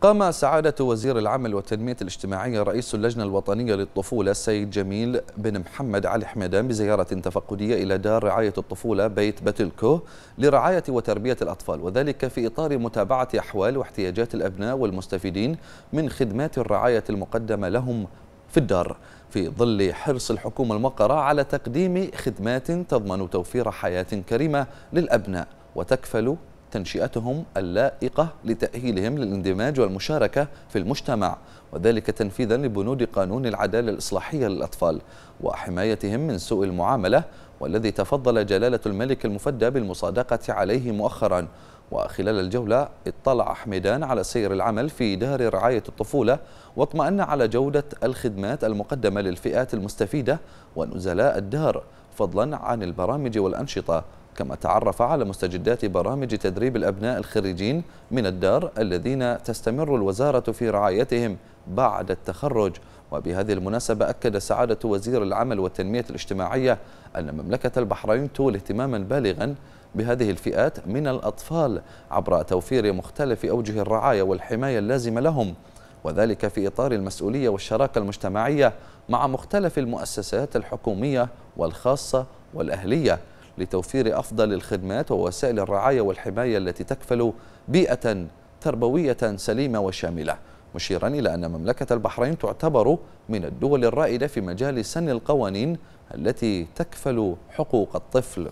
قام سعادة وزير العمل والتنمية الاجتماعية رئيس اللجنة الوطنية للطفولة السيد جميل بن محمد علي حمدان بزيارة تفقدية إلى دار رعاية الطفولة بيت باتلكو لرعاية وتربية الأطفال وذلك في إطار متابعة أحوال واحتياجات الأبناء والمستفيدين من خدمات الرعاية المقدمة لهم في الدار في ظل حرص الحكومة المقرة على تقديم خدمات تضمن توفير حياة كريمة للأبناء وتكفل تنشئتهم اللائقة لتأهيلهم للاندماج والمشاركة في المجتمع وذلك تنفيذا لبنود قانون العدالة الإصلاحية للأطفال وحمايتهم من سوء المعاملة والذي تفضل جلالة الملك المفدى بالمصادقة عليه مؤخرا وخلال الجولة اطلع حميدان على سير العمل في دار رعاية الطفولة واطمأن على جودة الخدمات المقدمة للفئات المستفيدة ونزلاء الدار فضلا عن البرامج والأنشطة كما تعرف على مستجدات برامج تدريب الأبناء الخريجين من الدار الذين تستمر الوزارة في رعايتهم بعد التخرج وبهذه المناسبة أكد سعادة وزير العمل والتنمية الاجتماعية أن مملكة البحرين تول اهتماما بالغا بهذه الفئات من الأطفال عبر توفير مختلف أوجه الرعاية والحماية اللازمة لهم وذلك في إطار المسؤولية والشراكة المجتمعية مع مختلف المؤسسات الحكومية والخاصة والأهلية لتوفير أفضل الخدمات ووسائل الرعاية والحماية التي تكفل بيئة تربوية سليمة وشاملة مشيرا إلى أن مملكة البحرين تعتبر من الدول الرائدة في مجال سن القوانين التي تكفل حقوق الطفل